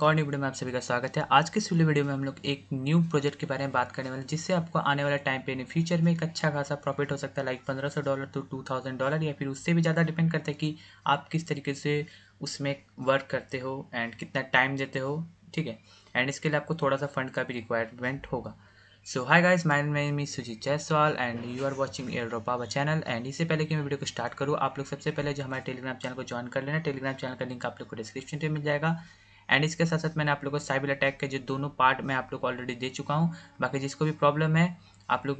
एक और वीडियो में आप सभी का स्वागत है आज के इस वीडियो में हम लोग एक न्यू प्रोजेक्ट के बारे में बात करने वाले हैं जिससे आपको आने वाले टाइम पे फ्यूचर में एक अच्छा खासा प्रॉफिट हो सकता है लाइक पंद्रह सौ dollar two two thousand dollar या फिर उससे भी ज़्यादा डिपेंड करता है कि आप किस तरीके से उसमें वर्क करते हो एंड कितना टाइम देते हो ठीक है एंड इसके लिए आपको थोड़ा सा फंड का भी रिक्वायरमेंट होगा so hi guys mine name me Sujeet Jaiswal and you are watching air ड्रॉपावा चैनल एंड इससे पहले कि मैं वीडियो को स्टार्ट करूँ आप लोग सबसे पहले जो हमारे टेलीग्राम चैनल को ज्वाइन कर लेना टेलीग्राम चैनल का लिंक आप लोग को डिस्क्रिप्शन पे मिल जाएगा एंड इसके साथ साथ मैंने आप लोग को साइबर अटैक के जो दोनों पार्ट मैं आप लोग को ऑलरेडी दे चुका हूँ बाकी जिसको भी प्रॉब्लम है आप लोग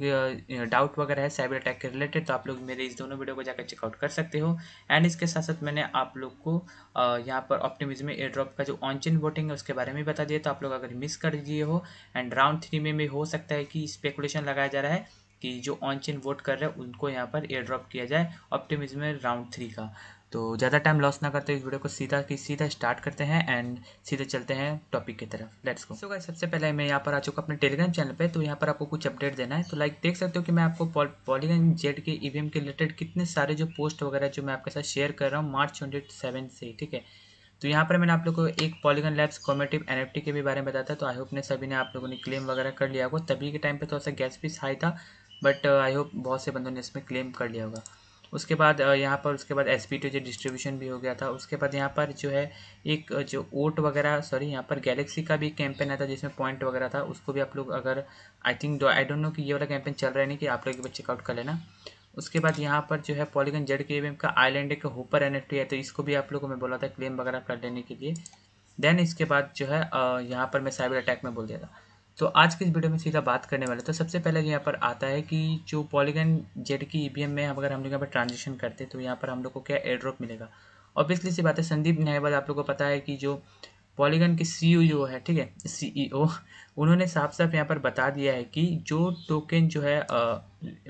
डाउट वगैरह है साइबर अटैक के रिलेटेड तो आप लोग मेरे इस दोनों वीडियो को जाकर चेकआउट कर सकते हो एंड इसके साथ साथ मैंने आप लोग को यहाँ पर ऑप्टिमिज्म में एयर ड्रॉप का जो ऑन चेन वोटिंग है उसके बारे में बता दिया तो आप लोग अगर मिस कर दिए हो एंड राउंड थ्री में भी हो सकता है कि स्पेकुलेशन लगाया जा रहा है कि जो ऑन चेन वोट कर रहे हैं उनको यहाँ पर एयर ड्रॉप किया जाए ऑप्टिमिज्म में राउंड थ्री का तो ज़्यादा टाइम लॉस ना करते इस वीडियो को सीधा की सीधा स्टार्ट करते हैं एंड सीधे चलते हैं टॉपिक की तरफ लेट्स गो सो गाइस सबसे पहले मैं यहाँ पर आ चुका अपने टेलीग्राम चैनल पे तो यहाँ पर आपको कुछ अपडेट देना है तो लाइक देख सकते हो कि मैं आपको Polygon z k EVM e के रिलेटेड कितने सारे जो पोस्ट वगैरह जो मैं आपके साथ शेयर कर रहा हूँ मार्च ट्वेंटी से ठीक है तो यहाँ पर मैंने आप लोग को एक पॉलीगन लैब्स कॉमेटिव एन के भी बारे में बताया था तो आई होप ने सभी ने आप लोगों ने क्लेम वगैरह कर लिया होगा तभी के टाइम पर थोड़ा सा गैस फीस हाई था बट आई होप बहुत से बंदों ने इसमें क्लेम कर लिया होगा उसके बाद यहाँ पर उसके बाद एस पी टू जो डिस्ट्रीब्यूशन भी हो गया था उसके बाद यहाँ पर जो है एक जो ओट वगैरह सॉरी यहाँ पर गैलेक्सी का भी कैंपेन आया था जिसमें पॉइंट वगैरह था उसको भी आप लोग अगर I think I don't know कि ये वाला कैंपेन चल रहा है नहीं कि आप लोग एक बार चेकआउट कर लेना उसके बाद यहाँ पर जो है पॉलीगन जेड के एम का आईलैंड का होपर एन है तो इसको भी आप लोगों को मैं बोला था क्लेम वगैरह कर लेने के लिए देन इसके बाद जो है यहाँ पर मैं साइबर अटैक में बोल दिया था तो आज के इस वीडियो में सीधा बात करने वाले तो सबसे पहले यहाँ पर आता है कि जो पॉलीगन जेड की ई e में हम अगर हम लोग यहाँ पर ट्रांजेक्शन करते हैं तो यहाँ पर हम लोग को क्या एड्रॉप मिलेगा ऑब्वियसली सी बात है संदीप न्यायवाल आप लोग को पता है कि जो पॉलीगन के सीईओ है ठीक है सी e उन्होंने साफ साफ यहाँ पर बता दिया है कि जो टोकन जो है आ,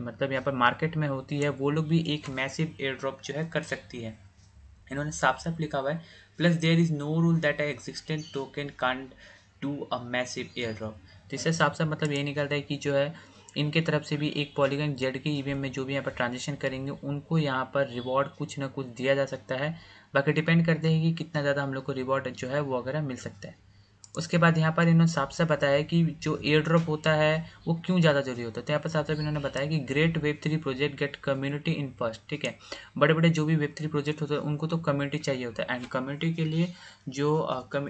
मतलब यहाँ पर मार्केट में होती है वो लोग भी एक मैसिव एयर ड्रॉप जो है कर सकती है इन्होंने साफ साफ लिखा हुआ है plus there is no rule that I existent token can to a massive air drop तो इससे साफ साफ मतलब ये निकलता है कि जो है इनके तरफ से भी एक पॉलीगन जेड के ई में जो भी यहाँ पर ट्रांजेक्शन करेंगे उनको यहाँ पर रिवॉर्ड कुछ ना कुछ दिया जा सकता है बाकी डिपेंड करते हैं कि कितना ज़्यादा हम लोग को रिवॉर्ड जो है वो वगैरह मिल सकता है उसके बाद यहाँ पर इन्होंने साफ साफ बताया कि जो एयर ड्रॉप होता है वो क्यों ज़्यादा जरूरी होता है तो यहाँ पर साफ साफ इन्होंने बताया कि great web three project get community in first ठीक है बड़े बड़े जो भी वेब थ्री प्रोजेक्ट होते हैं उनको तो कम्युनिटी चाहिए होता है एंड कम्युनिटी के लिए जो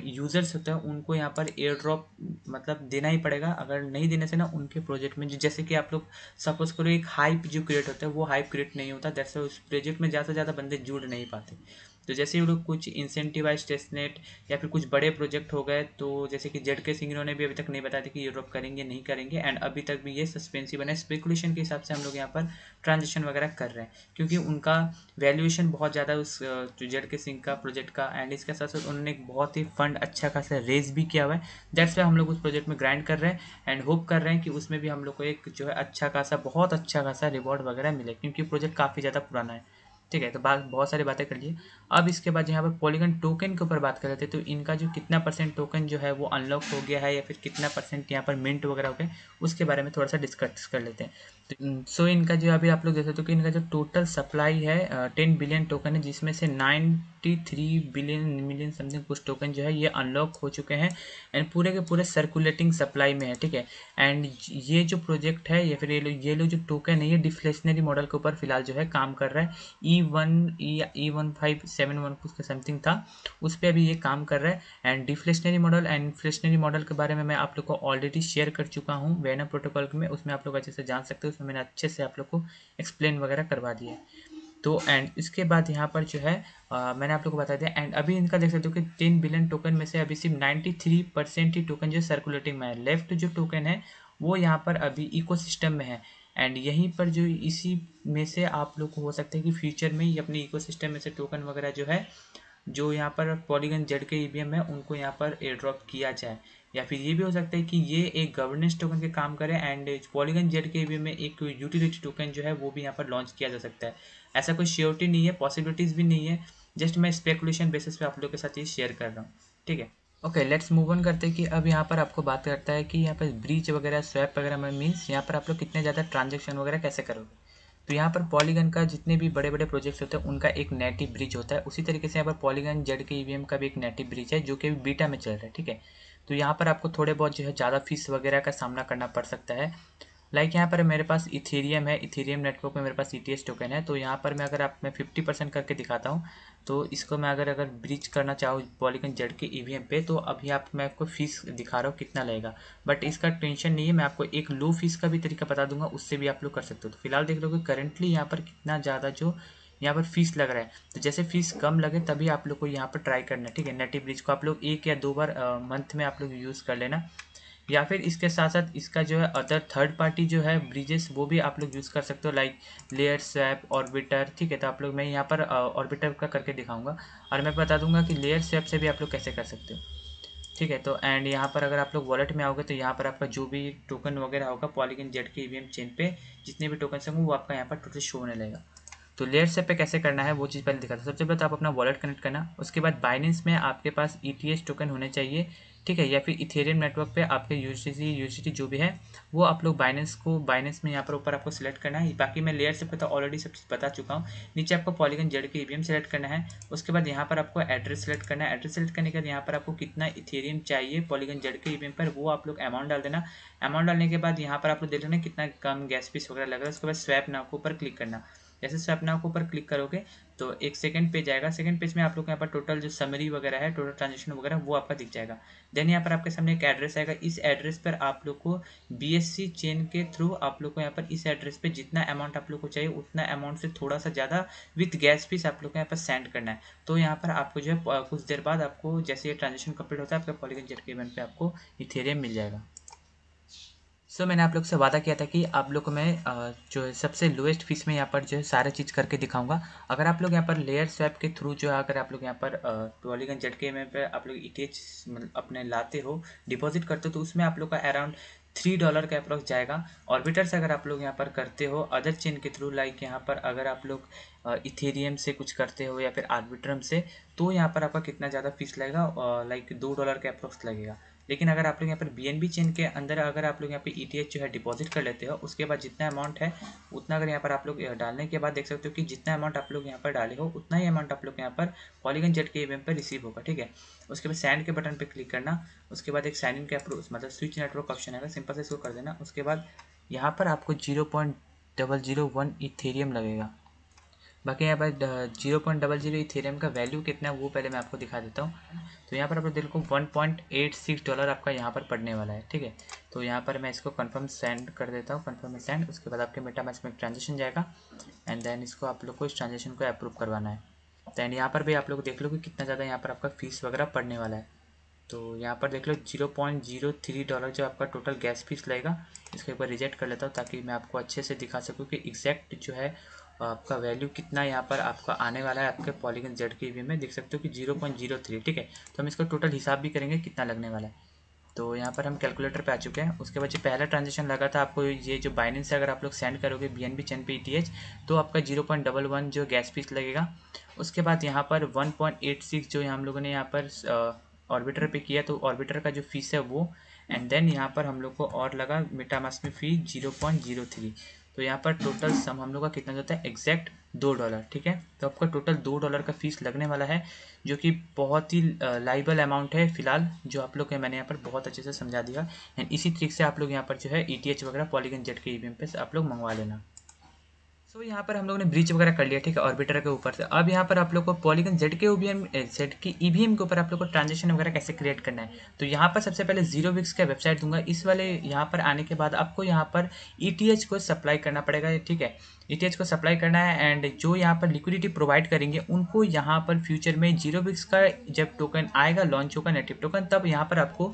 यूज़र्स होते हैं उनको यहाँ पर एयर ड्रॉप मतलब देना ही पड़ेगा अगर नहीं देने से ना उनके प्रोजेक्ट में जैसे कि आप लोग सपोज करो एक हाइप जो क्रिएट होता है वो हाइप क्रिएट नहीं होता जैसे उस प्रोजेक्ट में ज़्यादा से ज़्यादा बंदे जुड़ नहीं पाते तो जैसे ही लोग कुछ इंसेंटिवाइज टेस्टनेट या फिर कुछ बड़े प्रोजेक्ट हो गए तो जैसे कि जेड के सिंह ने भी अभी तक नहीं बताया कि यूरोप करेंगे नहीं करेंगे एंड अभी तक भी ये सस्पेंसिव है स्पेकुलेशन के हिसाब से हम लोग यहाँ पर ट्रांजेक्शन वगैरह कर रहे हैं क्योंकि उनका वैल्यूएशन बहुत ज़्यादा उस जेड के सिंह का प्रोजेक्ट का एंड इसके साथ साथ उन्होंने एक बहुत ही फंड अच्छा खासा रेज भी किया हुआ है दैट्स वाई हम लोग उस प्रोजेक्ट में ग्राइंड कर रहे हैं एंड होप कर रहे हैं कि उसमें भी हम लोग को एक जो है अच्छा खासा बहुत अच्छा खासा रिवॉर्ड वगैरह मिले क्योंकि प्रोजेक्ट काफ़ी ज़्यादा पुराना है ठीक है तो बात बहुत सारी बातें कर लिए अब इसके बाद यहाँ पर पॉलीगन टोकन के ऊपर बात कर लेते हैं तो इनका जो कितना परसेंट टोकन जो है वो अनलॉक हो गया है या फिर कितना परसेंट यहाँ पर मिंट वगैरह हो गया उसके बारे में थोड़ा सा डिस्कस कर लेते हैं सो इनका जो अभी आप लोग देख सकते हो तो कि इनका जो टोटल सप्लाई है टेन बिलियन टोकन है जिसमें से ninety three billion million something कुछ टोकन जो है ये अनलॉक हो चुके हैं एंड पूरे के पूरे सर्कुलेटिंग सप्लाई में है ठीक है एंड ये जो प्रोजेक्ट है या फिर ये लोग ये लोग जो टोकन है ये डिफ्लेशनरी मॉडल के ऊपर फिलहाल जो है काम कर रहा है E one E one five seven one कुछ का समथिंग था उस पर अभी ये काम कर रहा है and deflationary model and inflationary model के बारे में मैं आप लोग को ऑलरेडी शेयर कर चुका हूँ वेना प्रोटोकॉल में उसमें आप लोग अच्छे से जान सकते हो जिसमें तो मैंने अच्छे से आप लोग को एक्सप्लेन वगैरह करवा दिया तो एंड इसके बाद यहाँ पर जो है आ, मैंने आप लोग को बता दिया एंड अभी इनका देख सकते हो कि टेन बिलियन टोकन में से अभी सिर्फ नाइन्टी थ्री परसेंट ही टोकन जो सर्कुलेटिंग में है लेफ्ट जो टोकन है वो यहाँ पर अभी इकोसिस्टम में है एंड यहीं पर जो इसी में से आप लोग को हो सकता है कि फ्यूचर में ही अपने इको में से टोकन वगैरह जो है जो यहाँ पर पॉलीगन जेड के ई e है उनको यहाँ पर एयर ड्रॉप किया जाए या फिर ये भी हो सकता है कि ये एक गवर्नेंस टोकन के काम करे एंड पॉलीगन जेड के में एक यूटिलिटी टोकन जो है वो भी यहाँ पर लॉन्च किया जा सकता है ऐसा कोई श्योरिटी नहीं है पॉसिबिलिटीज़ भी नहीं है जस्ट मैं स्पेकुलेशन बेसिस पे आप लोग के साथ ये शेयर कर रहा हूँ ठीक है ओके लेट्स मूव ऑन करते हैं कि अब यहाँ पर आपको बात करता है कि यहाँ पर ब्रीच वगैरह स्वैप वगैरह में मीन्स यहाँ पर आप लोग कितने ज़्यादा ट्रांजेक्शन वगैरह कैसे करोगे तो यहाँ पर पॉलीगन का जितने भी बड़े बड़े प्रोजेक्ट्स होते हैं उनका एक नेटिव ब्रिज होता है उसी तरीके से यहाँ पर पॉलीगन जेड के ईवीएम का भी एक नेटिव ब्रिज है जो कि अभी बीटा में चल रहा है ठीक है तो यहाँ पर आपको थोड़े बहुत जो है ज़्यादा फीस वगैरह का सामना करना पड़ सकता है लाइक like यहाँ पर मेरे पास इथेरियम है इथेरियम नेटवर्क में मेरे पास ई e टोकन है तो यहाँ पर मैं अगर आप मैं फिफ्टी परसेंट करके दिखाता हूँ तो इसको मैं अगर अगर ब्रिज करना चाहूँ पॉलिकन जेड के ई e पे तो अभी आप मैं आपको फीस दिखा रहा हूँ कितना लगेगा बट इसका टेंशन नहीं है मैं आपको एक लो फीस का भी तरीका बता दूंगा उससे भी आप लोग कर सकते हो तो फिलहाल देख लो कि करेंटली यहाँ पर कितना ज़्यादा जो यहाँ पर फीस लग रहा है तो जैसे फीस कम लगे तभी आप लोग को यहाँ पर ट्राई करना है ठीक है नेटिव ब्रिज को आप लोग एक या दो बार मंथ में आप लोग यूज़ कर लेना या फिर इसके साथ साथ इसका जो है अदर थर्ड पार्टी जो है ब्रिजेस वो भी आप लोग यूज़ कर सकते हो लाइक लेयर स्वैप ऑर्बिटर ठीक है तो आप लोग मैं यहाँ पर ऑर्बिटर का करके दिखाऊंगा और मैं बता दूंगा कि लेयर स्वैप से भी आप लोग कैसे कर सकते हो ठीक है तो एंड यहाँ पर अगर आप लोग वॉलेट में आओगे तो यहाँ पर आपका जो भी टोकन वगैरह होगा पॉलिकिन जेड के ई चेन पे जितने भी टोकन होंगे वो आपका यहाँ पर टोटल शो होने लगेगा तो लेयर से पे कैसे करना है वो चीज़ पहले दिखाता हूँ सबसे पहले तो आप अपना वॉलेट कनेक्ट करना उसके बाद बाइनेंस में आपके पास ई e टोकन होने चाहिए ठीक है या फिर इथेरियम नेटवर्क पे आपके यू सी जो भी है वो आप लोग बाइनेंस को बाइनेंस में यहाँ पर ऊपर आपको सिलेक्ट करना है बाकी मैं लेयर से तो ऑलरेडी सब चीज़ बता चुका हूँ नीचे आपको पॉलीगन जेड के ई e सेलेक्ट करना है उसके बाद यहाँ पर आपको एड्रेस सेलेक्ट करना है एड्रेस सेलेक्ट करने के बाद यहाँ पर आपको कितना इथेरियम चाहिए पॉलीगन जेड के ई e पर वो आप लोग अमाउंट डाल देना अमाउंट डालने के बाद यहाँ पर आप लोग देख लेना कितना कम गैस फीस वगैरह लग रहा है उसके बाद स्वैप नाव के ऊपर क्लिक करना जैसे से अपने आपको ऊपर क्लिक करोगे तो एक सेकंड पेज आएगा सेकंड पेज में आप लोग यहाँ पर टोटल जो समरी वगैरह है टोटल ट्रांजेक्शन वगैरह वो आपका दिख जाएगा देन यहाँ पर आपके सामने एक एड्रेस आएगा इस एड्रेस पर आप लोग को बी चेन के थ्रू आप लोग को यहाँ पर इस एड्रेस पर जितना अमाउंट आप लोग को चाहिए उतना अमाउंट से थोड़ा सा ज़्यादा विथ गैस फीस आप लोग को यहाँ पर सेंड करना है तो यहाँ पर आपको जो है कुछ देर बाद आपको जैसे ये ट्रांजेक्शन कंप्लीट होता है आपका पॉलीगन जेट के पे आपको इथेरियम मिल जाएगा सो so, मैंने आप लोग से वादा किया था कि आप लोग को मैं जो है सबसे लोएस्ट फीस में यहाँ पर जो है सारे चीज़ करके दिखाऊंगा अगर आप लोग यहाँ पर लेयर स्वैप के थ्रू जो है अगर आप लोग यहाँ पर टॉलीगन जेट के में पर आप लोग ई e मतलब अपने लाते हो डिपॉजिट करते हो तो उसमें आप लोग का अराउंड थ्री डॉलर का अप्रोक्स जाएगा ऑर्बिटर से अगर आप लोग यहाँ पर करते हो अदर चेन के थ्रू लाइक यहाँ पर अगर आप लोग इथेरियम से कुछ करते हो या फिर आर्बिट्रम से तो यहाँ पर आपका कितना ज़्यादा फीस लगेगा लाइक दो डॉलर का अप्रोक्स लगेगा लेकिन अगर आप लोग यहाँ पर बी चेन के अंदर अगर आप लोग यहाँ पे ई e जो है डिपॉजिट कर लेते हो उसके बाद जितना अमाउंट है उतना अगर यहाँ पर आप लोग डालने के बाद देख सकते हो कि जितना अमाउंट आप लोग यहाँ पर डाले हो उतना ही अमाउंट आप लोग यहाँ पर पॉलीगन जेट के ई पर रिसीव होगा ठीक है उसके बाद सैंड के बटन पर क्लिक करना उसके बाद एक साइन इन के अप्रूव मतलब स्विच नेटवर्क ऑप्शन आएगा सिंपल से इसको कर देना उसके बाद यहाँ पर आपको zero point double zero one Ethereum लगेगा बाकी यहाँ पर zero point double zero Ethereum का वैल्यू कितना है वो पहले मैं आपको दिखा देता हूँ तो यहाँ पर आप देखो one point eight six dollar आपका यहाँ पर पड़ने वाला है ठीक है तो यहाँ पर मैं इसको कंफर्म सेंड कर देता हूँ कंफर्म सेंड उसके बाद आपके मेटा मैच में ट्रांजेक्शन जाएगा एंड देन इसको आप लोग को इस ट्रांजेक्शन को अप्रूव करवाना है दैन यहाँ पर भी आप लोग देख लो कि कितना ज़्यादा यहाँ पर आपका फीस वगैरह पड़ने वाला है तो यहाँ पर देख लो zero point zero three dollar जो आपका टोटल गैस फीस लगेगा इसके ऊपर रिजेक्ट कर लेता हूँ ताकि मैं आपको अच्छे से दिखा सकूँ कि एग्जैक्ट जो है आपका वैल्यू कितना यहाँ पर आपका आने वाला है आपके पॉलीगन जेड के वी में देख सकते हो कि जीरो पॉइंट जीरो थ्री ठीक है तो हम इसका टोटल हिसाब भी करेंगे कितना लगने वाला है तो यहाँ पर हम कैलकुलेटर पे आ चुके हैं उसके बाद जो पहला ट्रांजेक्शन लगा था आपको ये जो बाइनेंस है अगर आप लोग सेंड करोगे बी एन बी चैन पे ई तो आपका जीरो पॉइंट डबल वन जो गैस फीस लगेगा उसके बाद यहाँ पर वन पॉइंट एट सिक्स जो हम लोगों ने यहाँ पर ऑर्बिटर पे किया तो ऑर्बिटर का जो फीस है वो एंड देन यहाँ पर हम लोग को और लगा मिटामास में fee zero point zero three तो यहाँ पर टोटल सम हम लोग का कितना जाता है एग्जैक्ट दो डॉलर ठीक है तो आपका टोटल दो डॉलर का फीस लगने वाला है जो कि बहुत ही लाइबल अमाउंट है फिलहाल जो आप लोग मैंने यहाँ पर बहुत अच्छे से समझा दिया एंड इसी तरीके से आप लोग यहाँ पर जो है ई e वगैरह Polygon z k E e पे आप लोग मंगवा लेना सो so, यहाँ पर हम लोग ने ब्रिज वगैरह कर लिया ठीक है ऑर्बिटर के ऊपर से अब यहाँ पर आप लोग को Polygon z k OBM z eh, की ईवीएम e के ऊपर आप लोग को ट्रांजेक्शन वगैरह कैसे क्रिएट करना है तो यहाँ पर सबसे पहले जीरो विक्स का वेबसाइट दूंगा इस वाले यहाँ पर आने के बाद आपको यहाँ पर ई e को सप्लाई करना पड़ेगा ठीक है ईटीएच को सप्लाई करना है एंड जो यहाँ पर लिक्विडिटी प्रोवाइड करेंगे उनको यहाँ पर फ्यूचर में जीरो बिक्स का जब टोकन आएगा लॉन्च होगा नेटिव टोकन तब यहाँ पर आपको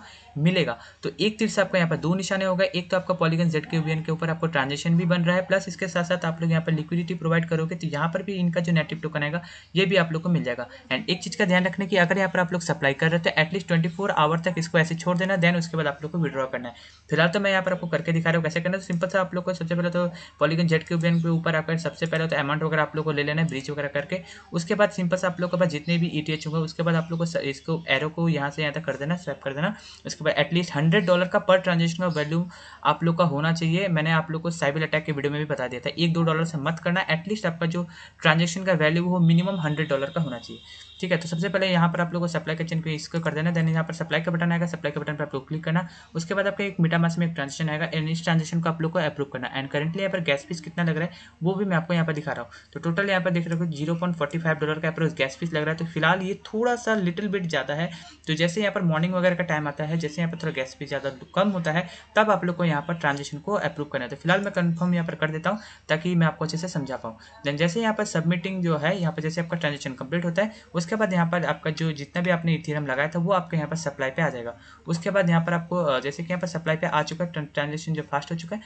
मिलेगा तो एक तीर से आपका यहाँ पर दो निशाने होगा एक तो आपका पॉलीगन जेड के के ऊपर आपको ट्रांजेक्शन भी बन रहा है प्लस इसके साथ साथ आप लोग यहाँ पर लिक्विडिटी प्रोवाइड करोगे तो यहाँ पर भी इनका जो नेटिव टोकन आएगा ये भी आप लोग को मिल जाएगा एंड एक चीज़ का ध्यान रखने की अगर यहाँ पर आप लोग सप्लाई कर रहे थे एटलीस्ट ट्वेंटी फोर आवर तक इसको ऐसे छोड़ देना देन उसके बाद आप लोग को विड्रॉ करना है फिलहाल तो मैं यहाँ पर आपको करके दिखा रहा हूँ कैसे करना सिंपल तो सा आप लोग को सबसे पहले तो पॉलीगन जेड के ऊपर ऊपर आपका सबसे पहले तो अमाउंट वगैरह आप लोग को ले लेना है ब्रिज वगैरह करके उसके बाद सिंपल से आप लोग के पास जितने भी ई e होगा होंगे उसके बाद आप लोग को इसको एरो को यहाँ से यहाँ तक कर देना स्वैप कर देना उसके बाद एटलीस्ट हंड्रेड डॉलर का पर ट्रांजेक्शन का वैल्यू आप लोग का होना चाहिए मैंने आप लोग को साइबर अटैक के वीडियो में भी बता दिया था एक दो डॉलर से मत करना एटलीस्ट आपका जो ट्रांजेक्शन का वैल्यू वो मिनिमम हंड्रेड डॉलर का होना चाहिए ठीक है तो सबसे पहले यहाँ पर आप लोगों को सप्लाई चेन पे इसको कर देना देन यहाँ पर सप्लाई का बटन आएगा सप्लाई के बटन पर आप लोग क्लिक करना उसके बाद आपका एक मीटा मास में एक ट्रांजेक्शन आएगा एंड इस ट्रांजेक्शन को आप लोग को अप्रूव करना एंड करंटली यहाँ पर गैस फीस कितना लग रहा है वो भी मैं आपको यहाँ पर दिखा रहा हूँ तो टोटल यहाँ पर देख रहे हो जीरो डॉलर का पर गैस फीस लग रहा है तो फिलहाल ये थोड़ा सा लिटिल बिट ज़्यादा है तो जैसे यहाँ पर मॉर्निंग वगैरह का टाइम आता है जैसे यहाँ पर थोड़ा गैस फीस ज़्यादा कम होता है तब आप लोग को यहाँ पर ट्रांजेक्शन को अप्रूव करना है तो फिलहाल मैं कन्फर्म यहाँ पर कर देता हूँ ताकि मैं आपको अच्छे से समझा पाऊँ देन जैसे यहाँ पर सबमिटिंग जो है यहाँ पर जैसे आपका ट्रांजेक्शन कम्प्लीट होता है उस उसके बाद यहाँ पर आपका जो जितना भी आपने इथेरियम लगाया था वो आपके यहाँ पर सप्लाई पे आ जाएगा उसके बाद यहाँ पर आपको जैसे कि यहाँ पर सप्लाई पे आ चुका है ट्रांजेक्शन जो फास्ट हो चुका है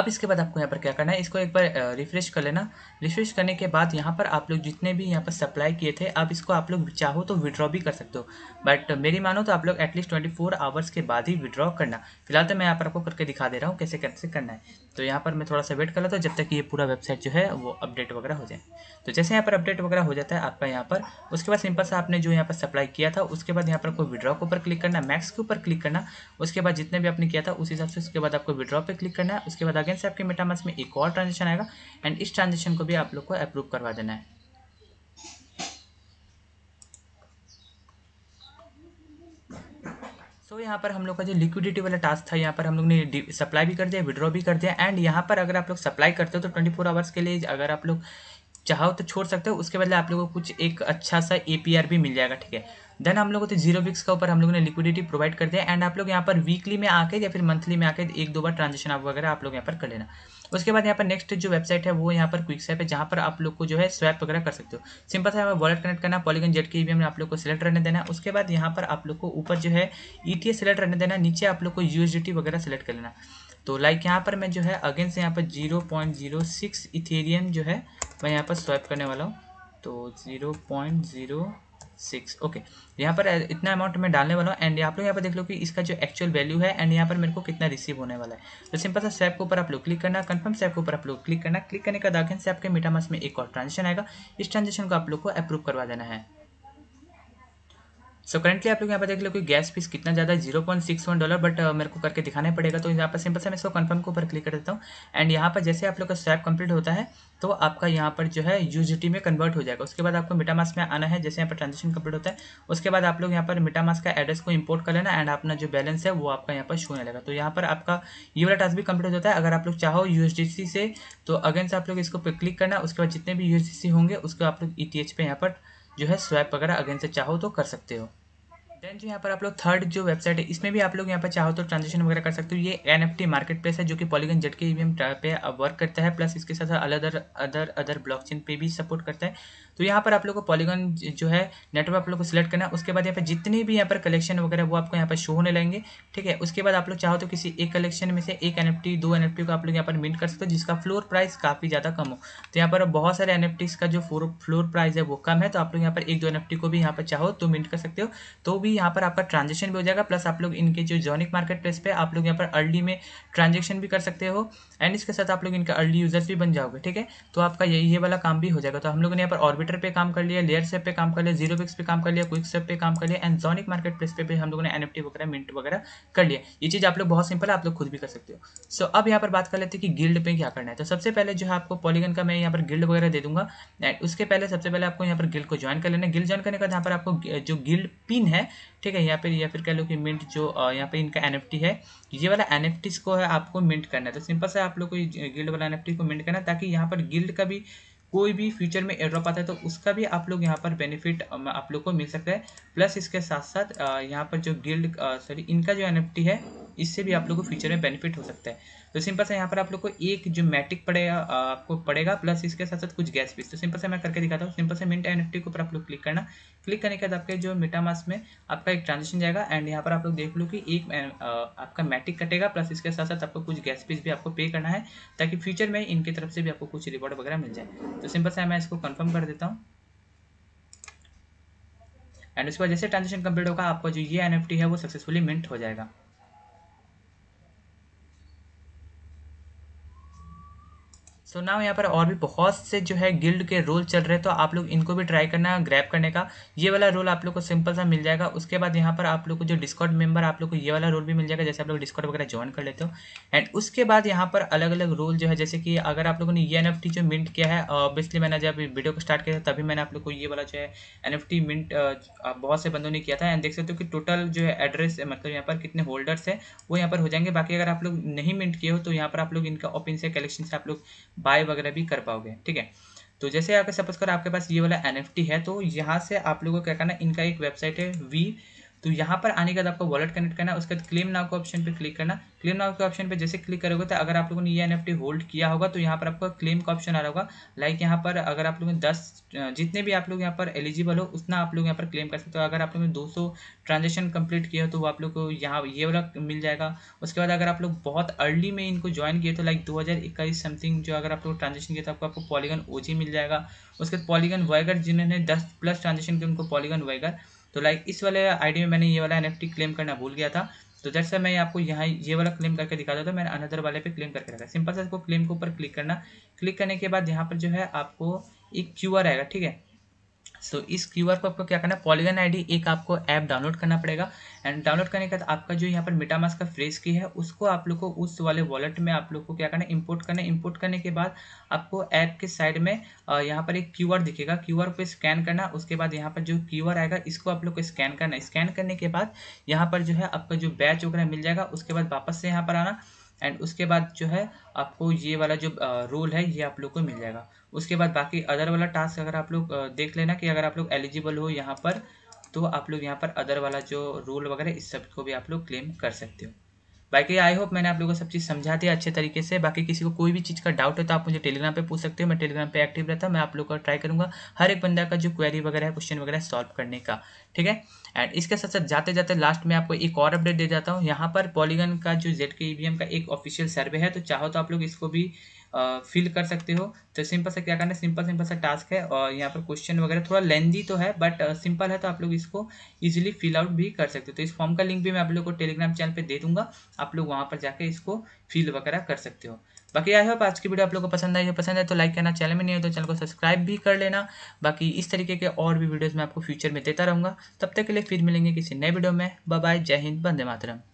अब इसके बाद आपको यहाँ पर क्या करना है इसको एक बार रिफ्रेश कर लेना रिफ्रेश करने के बाद यहाँ पर आप लोग जितने भी यहाँ पर सप्लाई किए थे अब इसको आप लोग चाहो तो विड्रॉ भी कर सकते हो बट मेरी मानो तो आप लोग एटलीस्ट ट्वेंटी फोर आवर्स के बाद ही विड्रॉ करना फिलहाल तो मैं यहाँ पर आपको करके दिखा दे रहा हूँ कैसे कैसे करना है तो यहाँ पर मैं थोड़ा सा वेट कर लेता हूँ जब तक ये पूरा वेबसाइट जो है वो अपडेट वगैरह हो जाए तो जैसे यहाँ पर अपडेट वगैरह हो जाता है आपका यहाँ पर उसके बाद सिंपल सा आपने जो यहाँ पर सप्लाई किया था उसके बाद यहाँ पर कोई विड्रॉ के ऊपर क्लिक करना मैक्स के ऊपर क्लिक करना उसके बाद जितने भी आपने किया था उस हिसाब से उसके बाद आपको विड्रॉ पर क्लिक करना है उसके बाद अगेन से आपके मेटामास में एक और ट्रांजेक्शन आएगा एंड इस ट्रांजेक्शन को भी आप लोग को अप्रूव करवा देना है सो so, यहाँ पर हम लोग का जो लिक्विडिटी वाला टास्क था यहाँ पर हम लोग ने सप्लाई भी कर दिया विड्रॉ भी कर दिया एंड यहाँ पर अगर आप लोग सप्लाई करते हो तो 24 फोर आवर्स के लिए अगर आप लोग चाहो तो छोड़ सकते हो उसके बदले आप लोगों को कुछ एक अच्छा सा ए भी मिल जाएगा ठीक है देन हम लोगों को जीरो तो विक्स का ऊपर हम लोगों ने लिक्विडिटी प्रोवाइड कर दिया एंड आप लोग यहाँ पर वीकली में आके या फिर मंथली में आके एक दो बार ट्रांजेक्शन आप वगैरह आप लोग यहाँ पर कर लेना उसके बाद यहाँ पर नेक्स्ट जो वेबसाइट है वो यहाँ पर क्विक स्वैप है जहाँ पर आप लोग को जो है स्वैप वगैरह कर सकते हो सिंपल सा यहाँ पर वॉलेट कनेक्ट करना पॉलीगन जेट की में आप लोग को सिलेक्ट रहने देना उसके बाद यहाँ पर आप लोग को ऊपर जो है ई टी सिलेक्ट रहने देना नीचे आप लोग को यू वगैरह सेलेक्ट कर लेना तो लाइक यहाँ पर मैं जो है अगेंस्ट यहाँ पर zero point zero six Ethereum जो है मैं यहाँ पर स्वाइप करने वाला हूँ तो zero point zero six okay यहाँ पर uh, इतना अमाउंट मैं डालने वाला हूँ एंड आप लोग यहाँ पर देख लो कि इसका जो एक्चुअल वैल्यू है एंड यहाँ पर मेरे को कितना रिसीव होने वाला है तो सिंपल सा स्वैप के ऊपर आप लोग क्लिक करना कंफर्म स्वैप के ऊपर आप लोग क्लिक करना क्लिक करने का दाखिल से आपके मीटामास में एक और ट्रांजेक्शन आएगा इस ट्रांजेक्शन को आप लोग को अप्रूव करवा देना है सो करेंटली आप लोग यहाँ पर देख लो कि गैस फीस कितना ज़्यादा zero point six one dollar but मेरे को करके दिखाना पड़ेगा तो यहाँ पर सिंपल से मैं इसको कन्फर्म के ऊपर क्लिक कर देता हूँ एंड यहाँ पर जैसे आप लोग का स्वैप कंप्लीट होता है तो आपका यहाँ पर जो है यू में कन्वर्ट हो जाएगा उसके बाद आपको मास में आना है जैसे यहाँ पर ट्रांजेक्शन कंप्लीट होता है उसके बाद आप लोग यहाँ पर मीटामास का एड्रेस को इम्पोर्ट कर लेना एंड अपना जो बैलेंस है वो आपका यहाँ पर शो होने लगा तो यहाँ पर आपका ये वाला टास्क भी कंप्लीट हो जाता है अगर आप लोग चाहो यू से तो अगेन आप लोग इसको क्लिक करना उसके बाद जितने भी यू होंगे उसको आप लोग ई e पे यहाँ पर जो है स्वैप वगैरह अगेन से चाहो तो कर सकते हो देन जो यहाँ पर आप लोग थर्ड जो वेबसाइट है इसमें भी आप लोग यहाँ पर चाहो तो ट्रांजेक्शन वगैरह कर सकते हो ये N F T market place है जो कि पॉलीगन जेट के ईवीएम पे वर्क करता है प्लस इसके साथ अलग अदर अदर अदर चेन पे भी सपोर्ट करता है तो यहाँ पर आप लोग को पॉलीगॉन जो है नेटवर्क आप लोग को सिलेक्ट करना है उसके बाद यहाँ पर जितने भी यहाँ पर कलेक्शन वगैरह वो आपको यहाँ पर शो होने लगेंगे ठीक है उसके बाद आप लोग चाहो तो किसी एक कलेक्शन में से एक एन दो एन को आप लोग यहाँ पर मिंट कर सकते हो जिसका फ्लोर प्राइस काफ़ी ज़्यादा कम हो तो यहाँ पर बहुत सारे एन का जो फ्लोर प्राइस है वो कम है तो आप लोग यहाँ पर एक दो एन को भी यहाँ पर चाहो तो मिंट कर सकते हो तो भी यहाँ पर आपका ट्रांजेक्शन भी हो जाएगा प्लस आप लोग इनके जो जॉनिक मार्केट प्लेस पे आप लोग यहाँ पर अर्ली में ट्रांजेक्शन भी कर सकते हो एंड इसके साथ आप लोग इनका अर्ली यूजर्स भी बन जाओगे ठीक है तो आपका ये वाला काम भी हो जाएगा तो हम लोगों ने यहाँ पर और आर्बिटर पे काम कर लिया लेयर सेप पे काम कर लिया जीरो पिक्स पे काम कर लिया क्विक सेप पे काम कर लिया एंड जॉनिक मार्केट प्लेस पे भी हम लोगों ने एन वगैरह मिंट वगैरह कर लिया ये चीज़ आप लोग बहुत सिंपल है आप लोग खुद भी कर सकते हो सो अब यहाँ पर बात कर लेते हैं कि गिल्ड पे क्या करना है तो सबसे पहले जो है आपको पॉलीगन का मैं यहाँ पर गिल्ड वगैरह दे दूंगा एंड उसके पहले सबसे पहले आपको यहाँ पर गिल्ड को ज्वाइन कर लेना गिल्ड ज्वाइन करने का यहाँ पर आपको जो गिल्ड पिन है ठीक है यहाँ पर या फिर कह लो कि मिंट जो यहाँ पे इनका एन है ये वाला एन को है आपको मिंट करना है तो सिंपल से आप लोग को गिल्ड वाला एन को मिंट करना है ताकि यहाँ पर गिल्ड का भी कोई भी फ्यूचर में एड्रॉप आता है तो उसका भी आप लोग यहाँ पर बेनिफिट आप लोग को मिल सकता है प्लस इसके साथ साथ यहाँ पर जो गिल्ड सॉरी इनका जो एन है इससे भी आप लोग को फ्यूचर में बेनिफिट हो सकता है तो सिंपल सा यहाँ पर आप लोग को एक जो मैट्रिक पड़ेगा आपको पड़ेगा प्लस इसके साथ साथ कुछ गैस फीस तो सिंपल से मैं करके दिखाता हूँ सिंपल से मिनट एन के ऊपर आप लोग क्लिक करना क्लिक करने के बाद आपके जो मीटा मास में आपका एक ट्रांजेक्शन जाएगा एंड यहाँ पर आप लोग देख लो कि एक आपका मैट्रिक कटेगा प्लस इसके साथ साथ आपको कुछ गैस फीस भी आपको पे करना है ताकि फ्यूचर में इनकी तरफ से भी आपको कुछ रिवॉर्ड वगैरह मिल जाए तो सिंपल से मैं इसको कन्फर्म कर देता हूँ एंड उसके बाद जैसे ट्रांजेक्शन कंप्लीट होगा आपका जो ये एन है वो सक्सेसफुली मिंट हो जाएगा सो so नाउ यहाँ पर और भी बहुत से जो है गिल्ड के रोल चल रहे हैं तो आप लोग इनको भी ट्राई करना ग्रैब करने का ये वाला रोल आप लोग को सिंपल सा मिल जाएगा उसके बाद यहाँ पर आप लोग को जो डिस्कॉर्ड मेंबर आप लोग को ये वाला रोल भी मिल जाएगा जैसे आप लोग डिस्कॉर्ड वगैरह ज्वाइन कर लेते हो एंड उसके बाद यहाँ पर अलग अलग रोल जो है जैसे कि अगर आप लोगों ने ये एन जो मिंट किया है ऑब्वियसली मैंने जब वीडियो को स्टार्ट किया था तभी मैंने आप लोग को ये वाला जो है एन मिंट बहुत से बंदों ने किया था एंड देख सकते हो कि टोटल जो है एड्रेस मतलब यहाँ पर कितने होल्डर्स है वो यहाँ पर हो जाएंगे बाकी अगर आप लोग नहीं मिंट किए हो तो यहाँ पर आप लोग इनका ओपिन से कलेक्शन से आप लोग बाय वगैरह भी कर पाओगे ठीक है तो जैसे आपके सपोज कर आपके पास ये वाला एन है तो यहाँ से आप लोगों को क्या करना इनका एक वेबसाइट है वी तो यहाँ पर आने के बाद आपको वॉलेट कनेक्ट करना उसके बाद क्लेम नाव के ऑप्शन पे क्लिक करना क्लेम नाव के ऑप्शन पे जैसे क्लिक करोगे तो अगर आप लोगों ने ये एन होल्ड किया होगा तो यहाँ पर आपको क्लेम का ऑप्शन आ रहा होगा लाइक यहाँ पर अगर आप लोगों ने दस जितने भी आप लोग यहाँ पर एलिजिबल हो उतना आप लोग यहाँ पर क्लेम कर सकते हो अगर आप लोगों ने दो सौ ट्रांजेक्शन कंप्लीट किया हो तो आप लोग को यहाँ ये वाला मिल जाएगा उसके बाद अगर आप लोग बहुत अर्ली में इनको ज्वाइन किए तो लाइक दो हज़ार समथिंग जो अगर आप लोग ट्रांजेक्शन किया तो आपको आपको पॉलीगन ओ मिल जाएगा उसके बाद पॉलीगन वाइगर जिन्होंने दस प्लस ट्रांजेक्शन किया उनको पॉलीगन वाइगर तो लाइक इस वाले आईडी में मैंने ये वाला एन क्लेम करना भूल गया था तो जैसे मैं आपको यहाँ ये वाला क्लेम करके दिखाता था तो मैंने अनदर वाले पे क्लेम करके रखा सिंपल सा इसको क्लेम के ऊपर क्लिक करना क्लिक करने के बाद यहाँ पर जो है आपको एक क्यू आएगा ठीक है तो इस क्यू आर को आपको क्या करना है पॉलीगन आईडी एक आपको ऐप डाउनलोड करना पड़ेगा एंड डाउनलोड करने के बाद आपका जो यहाँ पर मिटामास का फ्रेश की है उसको आप लोग को उस वाले वॉलेट में आप लोग को क्या करना है इम्पोर्ट करना है इम्पोर्ट करने के बाद आपको ऐप के साइड में यहाँ पर एक क्यू दिखेगा क्यू आर स्कैन करना उसके बाद यहाँ पर जो क्यू आर आएगा इसको आप लोग को स्कैन करना स्कैन करने के बाद यहाँ पर जो है आपका जो बैच वगैरह मिल जाएगा उसके बाद वापस से यहाँ पर आना एंड उसके बाद जो है आपको ये वाला जो रूल है ये आप लोग को मिल जाएगा उसके बाद बाकी अदर वाला टास्क अगर आप लोग देख लेना कि अगर आप लोग एलिजिबल हो यहाँ पर तो आप लोग यहाँ पर अदर वाला जो रूल वगैरह इस सब को भी आप लोग क्लेम कर सकते हो बाकी आई होप मैंने आप लोगों को सब चीज़ समझा दिया अच्छे तरीके से बाकी किसी को कोई भी चीज़ का डाउट है तो आप मुझे टेलीग्राम पे पूछ सकते हो मैं टेलीग्राम पे एक्टिव रहता हूँ मैं आप लोग का ट्राई करूँगा हर एक बंदा का जो क्वेरी वगैरह है क्वेश्चन वगैरह सॉल्व करने का ठीक है एंड इसके साथ साथ जाते जाते लास्ट में आपको एक और अपडेट दे जाता हूँ यहाँ पर पॉलीगन का जो जेड के e का एक ऑफिशियल सर्वे है तो चाहो तो आप लोग इसको भी फिल कर सकते हो तो सिंपल सा क्या करना है सिंपल सिंपल सा टास्क है और यहाँ पर क्वेश्चन वगैरह थोड़ा लेंदी तो है बट सिंपल है तो आप लोग इसको ईजिली फिल आउट भी कर सकते हो तो इस फॉर्म का लिंक भी मैं आप लोग को टेलीग्राम चैनल पर दे दूंगा आप लोग वहाँ पर जाकर इसको फिल वगैरह कर सकते हो बाकी आई होप आज की वीडियो आप लोग को पसंद आई पसंद है तो लाइक करना चैनल में नहीं हो तो चैनल को सब्सक्राइब भी कर लेना बाकी इस तरीके के और भी वीडियोज़ मैं आपको फ्यूचर में देता रहूँगा तब तक के लिए फिर मिलेंगे किसी नए वीडियो में बाय जय हिंद बंदे मातरम